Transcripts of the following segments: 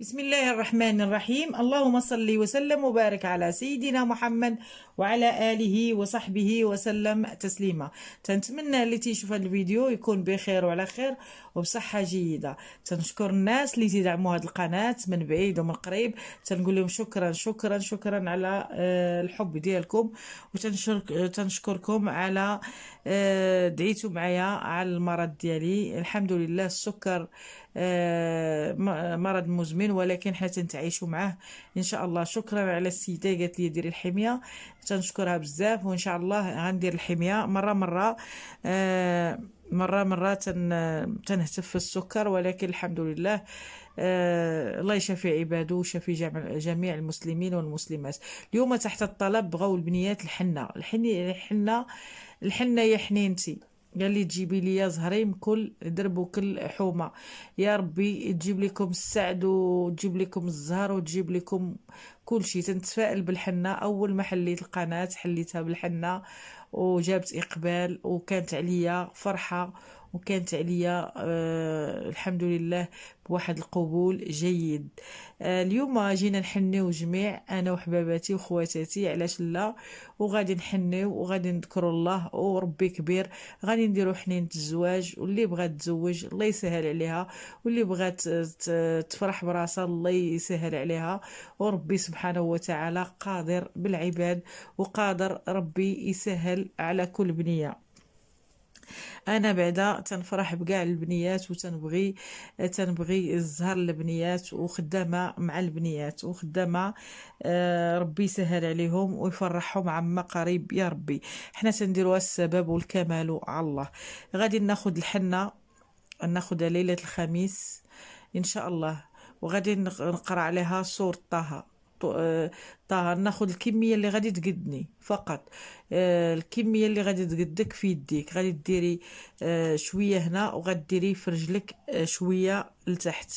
بسم الله الرحمن الرحيم اللهم صل وسلم وبارك على سيدنا محمد وعلى آله وصحبه وسلم تسليما تنتمنى اللي تيشوف هذا الفيديو يكون بخير وعلى خير وبصحة جيدة تنشكر الناس اللي تدعموا هذه القناة من بعيد ومن قريب تنقول لهم شكرا شكرا شكرا على آه، الحب ديالكم وتنشكركم آه، على آه، دعيتوا معايا على المرض ديالي الحمد لله السكر آه، مرض مزمن ولكن حنا تنتعايشوا معاه ان شاء الله شكرا على السيده قالت لي ديري الحميه تنشكرها بزاف وان شاء الله غندير الحميه مره مره آه، مره مره تنهتف في السكر ولكن الحمد لله آه، الله يشفي عباده ويشفي جميع المسلمين والمسلمات اليوم تحت الطلب بغاو البنيات الحنه الحنه الحنه يا حنينتي قال لي تجيبي لي زهريم كل درب وكل حومه يا ربي تجيب لكم السعد وتجيب لكم الزهر وتجيب لكم كل شيء تنتفائل بالحنه اول ما حليت القناه حليتها بالحنه وجابت اقبال وكانت عليا فرحه وكانت عليا أه الحمد لله بواحد القبول جيد أه اليوم جينا نحنيو جميع انا وحباباتي وخواتاتي علاش لا وغادي نحنيو وغادي نذكر الله وربي كبير غادي نديرو حنين الزواج واللي بغات تزوج الله يسهل عليها واللي بغات تفرح براسها الله يسهل عليها وربي سبحانه وتعالى قادر بالعباد وقادر ربي يسهل على كل بنيه انا بعدا تنفرح بكاع البنيات وتنبغي تنبغي الزهر البنيات وخدامه مع البنيات وخدامه آه، ربي يسهل عليهم ويفرحهم عما قريب يا ربي حنا تنديروها السبب والكمال على الله غادي ناخذ الحنه ناخذها ليله الخميس ان شاء الله وغادي نقرا عليها سوره طه آه، ناخذ الكميه اللي غادي تقدني فقط آه، الكميه اللي غادي تقدك في يديك غادي ديري آه، شويه هنا وغديري في رجلك شويه لتحت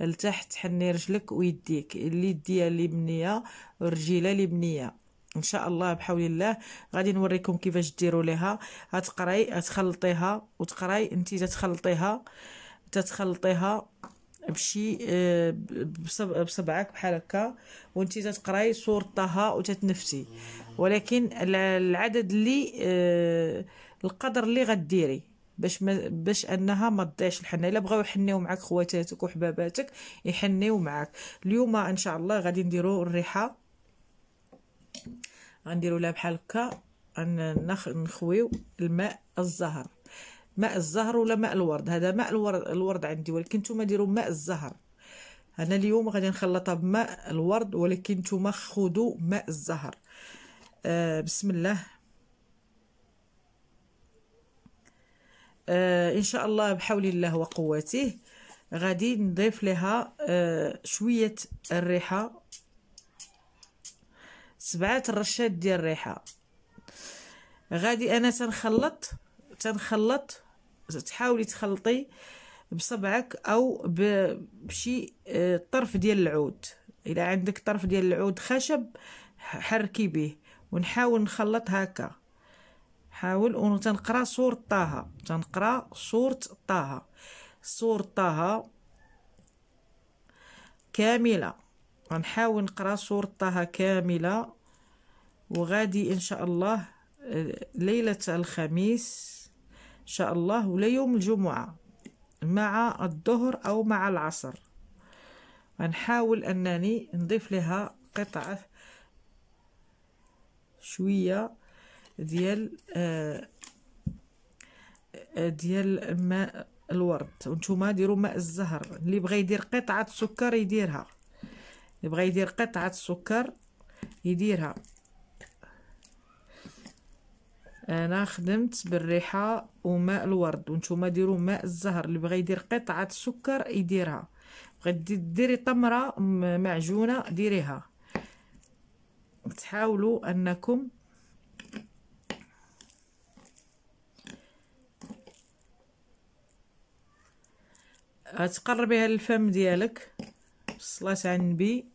لتحت حني رجلك ويديك اليد ديالي بنيه والرجيله اللي بنيه ان شاء الله بحول الله غادي نوريكم كيفاش ديروا ليها غتقراي غتخلطيها وتقراي انت تتخلطيها تتخلطيها بشي آه، بصبعك بحال هكا وانت تقراي طه وتتنفسي ولكن العدد اللي آه، القدر اللي غديري باش ما باش انها ما تضيعش الحنه الا بغاو يحنيو معاك خواتاتك وحباباتك يحنيو معاك اليوم ان شاء الله غادي نديرو الريحه غنديرو لها بحال هكا نخويو الماء الزهر ماء الزهر ولا ماء الورد هذا ماء الورد, الورد عندي ولكن نتوما ديروا ماء الزهر انا اليوم غادي نخلطها بماء الورد ولكن نتوما خذوا ماء الزهر آه بسم الله آه ان شاء الله بحول الله وقوته غادي نضيف لها آه شويه الريحه سبعه الرشات ديال الريحه غادي انا تنخلط تنخلط تحاولي تخلطي بصبعك او بشي آه، طرف ديال العود الا عندك طرف ديال العود خشب حركي به ونحاول نخلط هكا حاول وتنقرا صورة طه تنقرا صورة طه صورة طه كاملة غنحاول نقرا صورة طه كاملة وغادي ان شاء الله آه، ليلة الخميس إن شاء الله يوم الجمعة مع الظهر أو مع العصر غنحاول أنني نضيف لها قطعة شوية ديال آه، آه، ديال ماء الورد وانتم ديروا ماء الزهر اللي بغى يدير قطعه سكر يديرها اللي بغى يدير قطعه سكر يديرها انا خدمت بالريحه وماء الورد وانتم ديروا ماء الزهر اللي بغى يدير قطعه سكر يديرها بغيتي ديري تمره معجونه ديريها تحاولوا انكم تقربيها للفم ديالك بالصلاه على النبي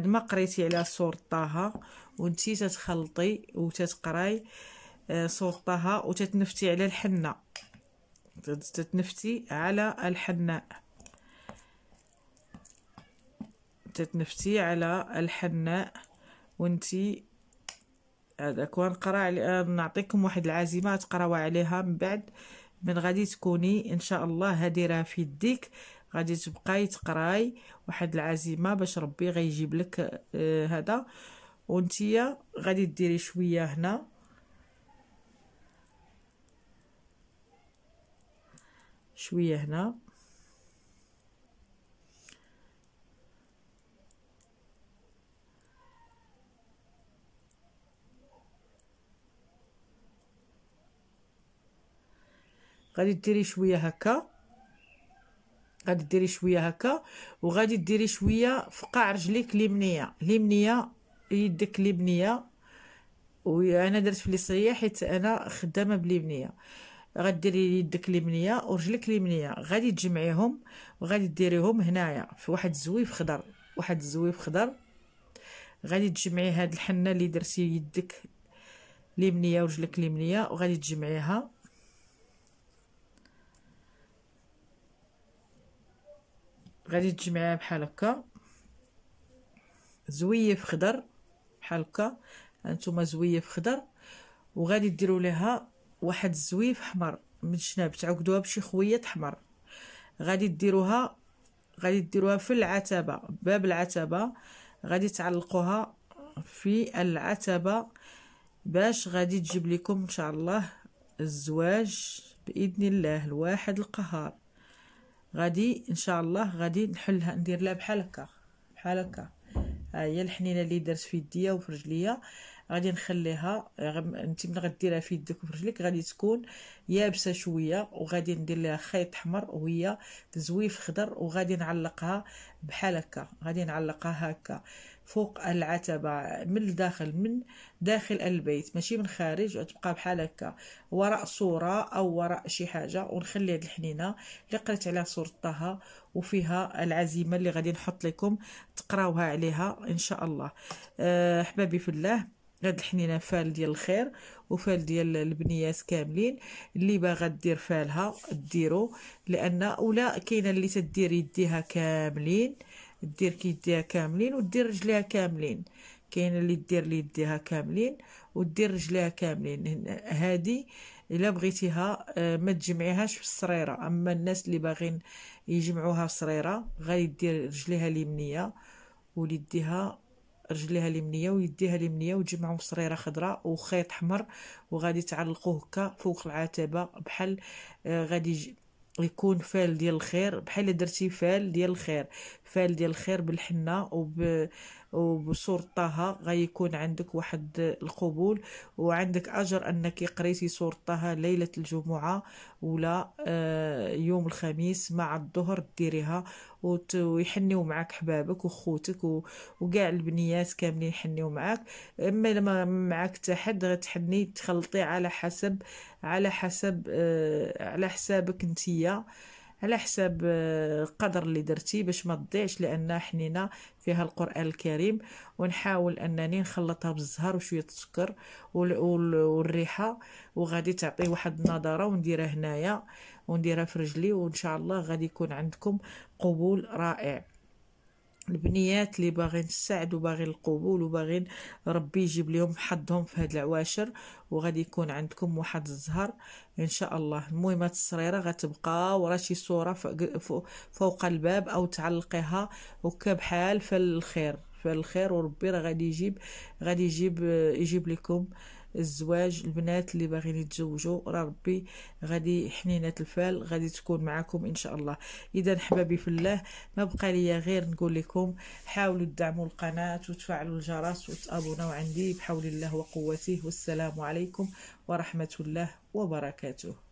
بعد ما قريتي على طه وانتي تتخلطي وتتقراي آه، طه وتتنفتي على الحنة تتنفتي على الحناء تتنفتي على الحناء وانتي هذاك ونقرا آه، نعطيكم واحد العزيمه تقراوها عليها من بعد من غادي تكوني ان شاء الله هاديرها في يديك غادي تبقاي تقراي واحد العزيمه باش ربي غيجيب لك آه، هذا وانتيا غادي ديري شويه هنا شويه هنا غادي ديري شويه هكا غادي ديري شويه هكا وغادي ديري شويه في قاع رجليك اليمنيه اليمنيه يدك اليمنيه وانا درت في اليسريه حيت انا خدامه باليمنيه غديري يدك اليمنيه ورجلك اليمنيه غادي تجمعيهم وغادي ديريهم هنايا في واحد الزويف خضر واحد الزويف خضر غادي تجمعي هاد الحنه اللي درتي يدك اليمنيه ورجلك اليمنيه وغادي تجمعيها غادي معايا بحال هكا زويف خضر بحال هكا هانتوما زويف خضر وغادي ديروا ليها واحد الزويف احمر من الشناب تعقدوها بشي خويه احمر غادي ديروها غادي ديروها في العتبه باب العتبه غادي تعلقوها في العتبه باش غادي تجيب لكم ان شاء الله الزواج باذن الله الواحد القهار غادي ان شاء الله غادي نحلها ندير لها بحال هكا بحال هكا ها هي الحنينه اللي درت في يديا وفي رجليا غادي نخليها انت ملي غديرها في يدك وفي رجلك غادي تكون يابسه شويه وغادي ندير لها خيط احمر وهي زويف خضر وغادي نعلقها بحال هكا غادي نعلقها هكا فوق العتبة من الداخل من داخل البيت ماشي من خارج وتبقى بحال هكا وراء صورة أو وراء شي حاجة ونخلي هاد الحنينة اللي قريت عليها صورة طه وفيها العزيمة اللي غادي نحط لكم تقراوها عليها إن شاء الله آه، أحبابي في الله هاد الحنينه فال ديال الخير وفال ديال البنيات كاملين اللي باغا دير فالها ديرو لان ولا كاينه اللي تدير يديها كاملين دير كيديها كاملين ودير رجليها كاملين كاين اللي دير لي يديها كاملين ودير رجليها كاملين هادي الا بغيتيها آه، ما تجمعيهاش في السريره اما الناس اللي باغين يجمعوها في السريره غادي دير رجليها اليمنيه وليديها رجليها اليمنيه ويديها اليمنيه وتجمعهم في صريره خضراء وخيط احمر وغادي تعلقوه هكا فوق العتبه بحال آه، غادي يكون فال ديال الخير بحال درتي فال ديال الخير فال ديال الخير بالحنه وب وبصورتها طه غيكون عندك واحد القبول وعندك أجر أنك قريتي صورتها طه ليلة الجمعة ولا آه، يوم الخميس مع الظهر ديريها ويحنيو معاك حبابك وخوتك وكاع البنيات كاملين يحنيو معاك اما لما معاك حتى حد غتحني تخلطي على حسب على حسب آه، على حسابك نتيا على حساب آه، القدر اللي درتي باش ما تضيعش لان حنينه فيها القران الكريم ونحاول انني نخلطها بالزهر وشويه السكر والريحه وغادي تعطي واحد النضاره ونديرها هنايا ونديرها في رجلي وان شاء الله غادي يكون عندكم قبول رائع البنيات اللي باغين السعد وباغين القبول وباغين ربي يجيب لهم حظهم في هاد العواشر وغادي يكون عندكم واحد الزهر ان شاء الله المهم هاد السريره غتبقى ورا شي صوره فوق الباب او تعلقيها وكا بحال في الخير في الخير وربي راه غادي يجيب غادي يجيب يجيب لكم الزواج البنات اللي باغيين يتزوجوا راه ربي غادي حنينه الفال غادي تكون معكم ان شاء الله اذا حبابي في الله ما بقى لي غير نقول لكم حاولوا تدعموا القناه وتفعلوا الجرس وتابوناو عندي بحول الله وقوته والسلام عليكم ورحمه الله وبركاته